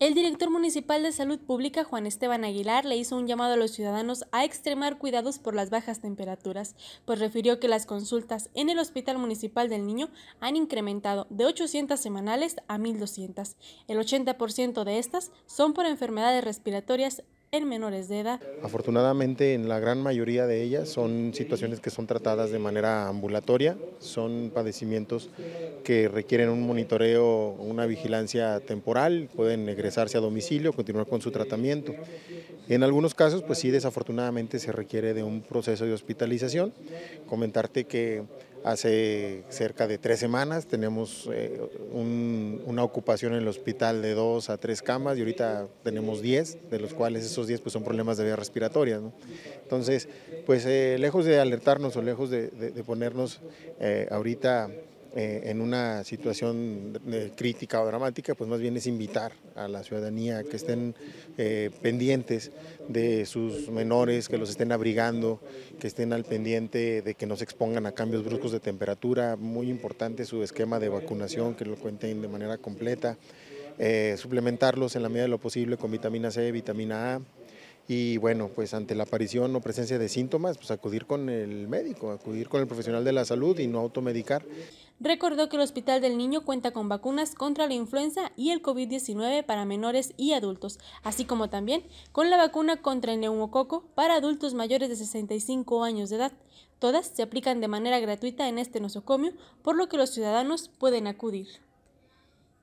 El director municipal de Salud Pública, Juan Esteban Aguilar, le hizo un llamado a los ciudadanos a extremar cuidados por las bajas temperaturas, pues refirió que las consultas en el Hospital Municipal del Niño han incrementado de 800 semanales a 1.200. El 80% de estas son por enfermedades respiratorias en menores de edad. Afortunadamente en la gran mayoría de ellas son situaciones que son tratadas de manera ambulatoria, son padecimientos que requieren un monitoreo, una vigilancia temporal, pueden egresarse a domicilio, continuar con su tratamiento. En algunos casos pues sí desafortunadamente se requiere de un proceso de hospitalización. Comentarte que Hace cerca de tres semanas tenemos eh, una ocupación en el hospital de dos a tres camas y ahorita tenemos diez, de los cuales esos diez pues, son problemas de vía respiratoria. Entonces, pues eh, lejos de alertarnos o lejos de, ponernos eh, ahorita eh, en una situación crítica o dramática, pues más bien es invitar a la ciudadanía que estén eh, pendientes de sus menores, que los estén abrigando, que estén al pendiente de que no se expongan a cambios bruscos de temperatura, muy importante su esquema de vacunación, que lo cuenten de manera completa, eh, suplementarlos en la medida de lo posible con vitamina C, vitamina A, y bueno, pues ante la aparición o presencia de síntomas, pues acudir con el médico, acudir con el profesional de la salud y no automedicar. Recordó que el Hospital del Niño cuenta con vacunas contra la influenza y el COVID-19 para menores y adultos, así como también con la vacuna contra el neumococo para adultos mayores de 65 años de edad. Todas se aplican de manera gratuita en este nosocomio, por lo que los ciudadanos pueden acudir.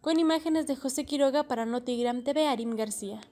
Con imágenes de José Quiroga para Notigram TV, Arim García.